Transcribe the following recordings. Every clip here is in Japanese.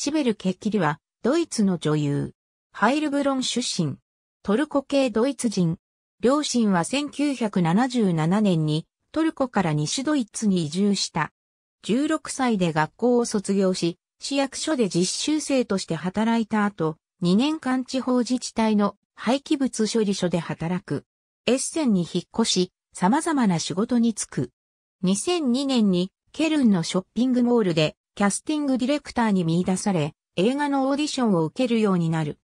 シベル・ケッキリは、ドイツの女優。ハイルブロン出身。トルコ系ドイツ人。両親は1977年にトルコから西ドイツに移住した。16歳で学校を卒業し、市役所で実習生として働いた後、2年間地方自治体の廃棄物処理所で働く。エッセンに引っ越し、様々な仕事に就く。2002年にケルンのショッピングモールでキャスティングディレクターに見出され、映画のオーディションを受けるようになる。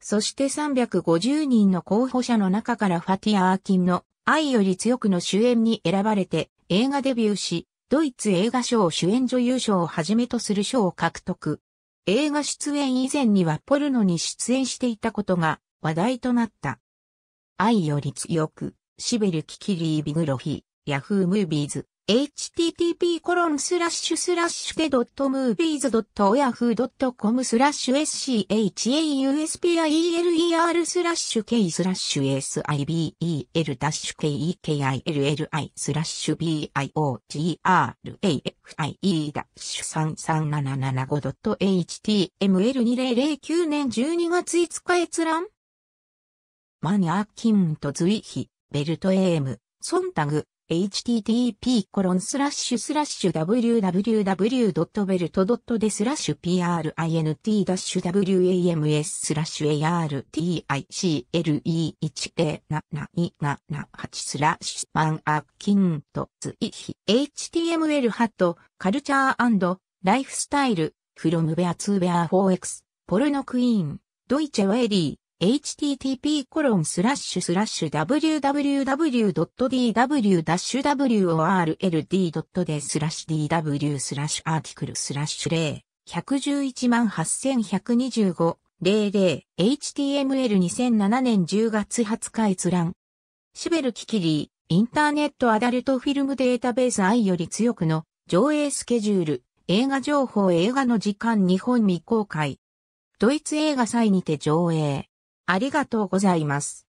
そして350人の候補者の中からファティア・アーキンの愛より強くの主演に選ばれて映画デビューし、ドイツ映画賞主演女優賞をはじめとする賞を獲得。映画出演以前にはポルノに出演していたことが話題となった。愛より強く、シベル・キキリー・ビグロフィ、ヤフー・ムービーズ。http コロンスラッシュスラッシュでドットムービーズドットオヤフドットコムスラッシュ SCHAUSPIELER スラッシュ K スラッシュ SIBEL ダッシュ KEKILLI スラッシュ BIOGRAFIE ッシュ33775ドット HTML2009 年12月5日閲覧マニアキンと随比ベルトエーム、ソンタグ、http://www.belt.de コロンススララッッシシュュスラッシュ print-wams スラッシュ article1072778 スラッシュマンアッキントツイヒ html ハットカルチャーライフスタイルフロムベアツーベアフォーエクスポルノクイーンドイチェウェリー http://www.dw-world.d スラッシュ dw スラッシュアーティクルスラッシュ0 118125 00 HTML2007 年10月20日閲覧。シベル・キキリー、インターネットアダルトフィルムデータベース愛より強くの上映スケジュール、映画情報映画の時間日本未公開。ドイツ映画祭にて上映。ありがとうございます。